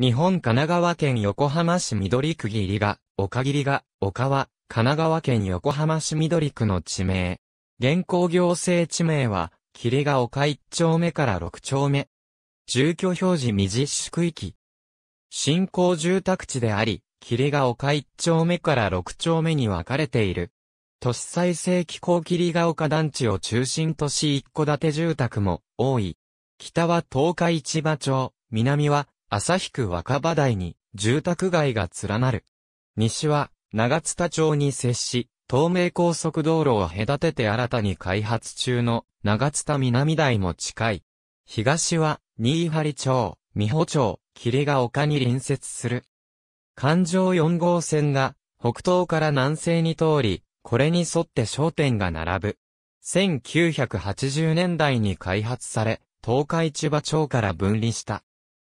日本神奈川県横浜市緑区切りが、岡切りが、岡は、神奈川県横浜市緑区の地名。現行行政地名は、霧が丘一丁目から六丁目。住居表示未実施区域。新興住宅地であり、霧が丘一丁目から六丁目に分かれている。都市再生機構霧が丘団地を中心とし一戸建て住宅も多い。北は東海市場町、南は旭区若葉台に住宅街が連なる。西は長津田町に接し、東名高速道路を隔てて新たに開発中の長津田南台も近い。東は新張町、美保町、霧が丘に隣接する。環状4号線が北東から南西に通り、これに沿って商店が並ぶ。1980年代に開発され、東海千葉町から分離した。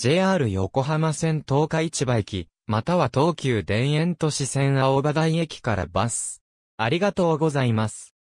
JR 横浜線東海市場駅、または東急田園都市線青葉台駅からバス。ありがとうございます。